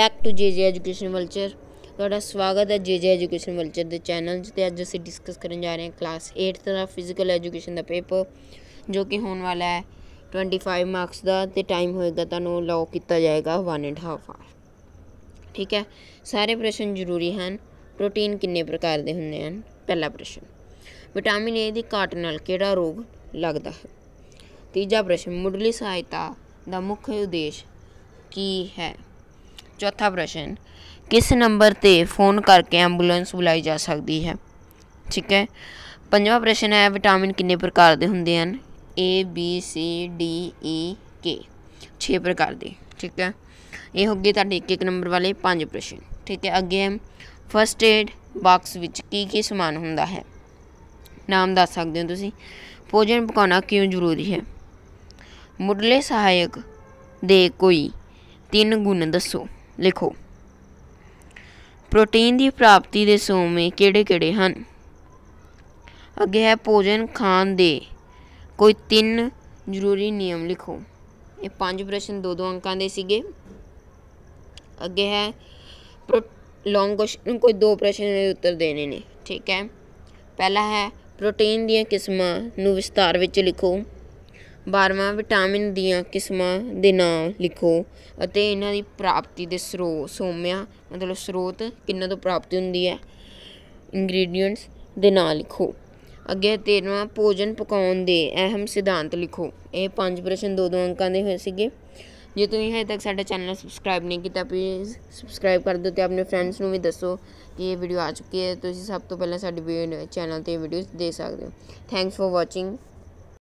back to GG education ਵਲਚਰ ਤੁਹਾਡਾ ਸਵਾਗਤ ਹੈ ਜੀਜੀ ਐਜੂਕੇਸ਼ਨ ਵਲਚਰ ਦੇ ਚੈਨਲ 'ਤੇ ਅੱਜ ਅਸੀਂ ਡਿਸਕਸ ਕਰਨ ਜਾ ਰਹੇ ਹਾਂ ਕਲਾਸ 8th ਦਾ ਫਿਜ਼ੀਕਲ ਐਜੂਕੇਸ਼ਨ ਦਾ ਪੇਪਰ ਜੋ ਕਿ ਹੋਣ ਵਾਲਾ ਹੈ 25 ਮਾਰਕਸ ਦਾ ਤੇ ਟਾਈਮ ਹੋਏਗਾ ਤੁਹਾਨੂੰ ਲੌਕ ਕੀਤਾ ਜਾਏਗਾ 1 ਐਂਡ 1/2 ਆਰ ਠੀਕ ਹੈ ਸਾਰੇ ਪ੍ਰਸ਼ਨ ਜ਼ਰੂਰੀ ਹਨ ਪ੍ਰੋਟੀਨ ਕਿੰਨੇ ਪ੍ਰਕਾਰ ਦੇ ਹੁੰਦੇ ਹਨ ਪਹਿਲਾ ਪ੍ਰਸ਼ਨ ਵਿਟਾਮਿਨ ਏ ਦੀ ਘਾਟ ਨਾਲ ਕਿਹੜਾ ਰੋਗ ਲੱਗਦਾ ਹੈ ਤੀਜਾ ਪ੍ਰਸ਼ਨ ਮੁੱਢਲੀ ਸਹਾਇਤਾ ਦਾ ਮੁੱਖ ਉਦੇਸ਼ ਕੀ ਹੈ ਚੌਥਾ ਪ੍ਰਸ਼ਨ ਕਿਸ ਨੰਬਰ ਤੇ ਫੋਨ ਕਰਕੇ ਐਂਬੂਲੈਂਸ ਬੁਲਾਈ ਜਾ ਸਕਦੀ ਹੈ ਠੀਕ ਹੈ ਪੰਜਵਾਂ ਪ੍ਰਸ਼ਨ ਹੈ ਵਿਟਾਮਿਨ ਕਿੰਨੇ ਪ੍ਰਕਾਰ ਦੇ ਹੁੰਦੇ ਹਨ A B C D E ਕੇ 6 ਪ੍ਰਕਾਰ ਦੇ ਠੀਕ ਹੈ ਇਹ ਹੋ ਗਏ ਤੁਹਾਡੇ ਇੱਕ ਇੱਕ ਨੰਬਰ ਵਾਲੇ ਪੰਜ ਪ੍ਰਸ਼ਨ ਠੀਕ ਹੈ ਅੱਗੇ ਫਰਸਟ ਏਡ ਬਾਕਸ ਵਿੱਚ ਕੀ ਕੀ ਸਮਾਨ ਹੁੰਦਾ ਹੈ ਨਾਮ ਦੱਸ ਸਕਦੇ ਹੋ ਤੁਸੀਂ ਭੋਜਨ ਪਕਾਉਣਾ ਕਿਉਂ ਜ਼ਰੂਰੀ ਹੈ ਮੁੱਢਲੇ ਸਹਾਇਕ ਦੇ ਕੋਈ ਤਿੰਨ ਗੁਣ ਦੱਸੋ ਲਿਖੋ ਪ੍ਰੋਟੀਨ ਦੀ ਪ੍ਰਾਪਤੀ ਦੇ ਸੋਮੇ ਕਿਹੜੇ-ਕਿਹੜੇ ਹਨ ਅੱਗੇ ਹੈ ਭੋਜਨ ਖਾਣ ਦੇ ਕੋਈ ਤਿੰਨ ਜ਼ਰੂਰੀ ਨਿਯਮ ਲਿਖੋ ਇਹ ਪੰਜ ਪ੍ਰਸ਼ਨ ਦੋ ਦੋ ਅੰਕਾਂ ਦੇ ਸੀਗੇ ਅੱਗੇ ਹੈ ਲੌਂਗ ਕੁਐਸਚਨ ਕੋਈ ਦੋ ਪ੍ਰਸ਼ਨ ਦੇ ਉੱਤਰ ਦੇਣੇ ਨੇ ਠੀਕ ਹੈ ਪਹਿਲਾ ਹੈ ਪ੍ਰੋਟੀਨ ਦੀਆਂ ਕਿਸਮਾਂ ਨੂੰ ਵਿਸਤਾਰ ਵਿੱਚ ਲਿਖੋ ਬਾਰਵਾਂ ਵਿਟਾਮਿਨ ਦੀਆਂ ਕਿਸਮਾਂ ਦੇ ਨਾਮ ਲਿਖੋ ਅਤੇ ਇਹਨਾਂ ਦੀ ਪ੍ਰਾਪਤੀ ਦੇ ਸਰੋ ਸੋਮਿਆਂ ਮਤਲਬ ਸਰੋਤ ਕਿੰਨਾਂ ਤੋਂ ਪ੍ਰਾਪਤੀ ਹੁੰਦੀ ਹੈ ਇੰਗਰੀਡੀਅੰਟਸ ਦੇ ਨਾਮ ਲਿਖੋ ਅੱਗੇ ਤੇਰਵਾਂ ਭੋਜਨ ਪਕਾਉਣ ਦੇ ਅਹਿਮ ਸਿਧਾਂਤ ਲਿਖੋ ਇਹ ਪੰਜ ਪ੍ਰਸ਼ਨ ਦੋ ਦੋ ਅੰਕਾਂ ਦੇ ਹੋਏ ਸੀਗੇ ਜੇ ਤੁਸੀਂ ਹਜੇ ਤੱਕ ਸਾਡਾ ਚੈਨਲ ਸਬਸਕ੍ਰਾਈਬ ਨਹੀਂ ਕੀਤਾ ਪਲੀਜ਼ ਸਬਸਕ੍ਰਾਈਬ ਕਰ ਦਿਓ ਤੇ ਆਪਣੇ ਫਰੈਂਡਸ ਨੂੰ ਵੀ ਦੱਸੋ ਕਿ ਇਹ ਵੀਡੀਓ ਆ ਚੁੱਕੀ ਹੈ ਤੁਸੀਂ ਸਭ ਤੋਂ ਪਹਿਲਾਂ ਸਾਡੇ ਚੈਨਲ ਤੇ ਵੀਡੀਓਜ਼ ਦੇਖ ਸਕਦੇ ਹੋ ਥੈਂਕਸ ਫॉर ਵਾਚਿੰਗ